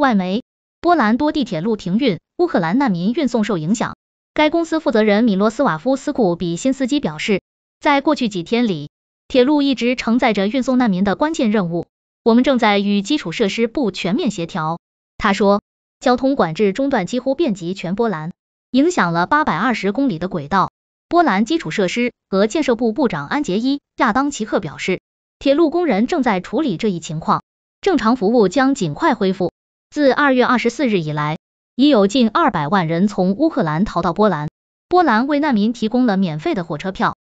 外媒：波兰多地铁路停运，乌克兰难民运送受影响。该公司负责人米罗斯瓦夫·斯库比新斯基表示，在过去几天里，铁路一直承载着运送难民的关键任务。我们正在与基础设施部全面协调，他说。交通管制中断几乎遍及全波兰，影响了820公里的轨道。波兰基础设施和建设部部长安杰伊·亚当奇克表示，铁路工人正在处理这一情况，正常服务将尽快恢复。自二月二十四日以来，已有近二百万人从乌克兰逃到波兰。波兰为难民提供了免费的火车票。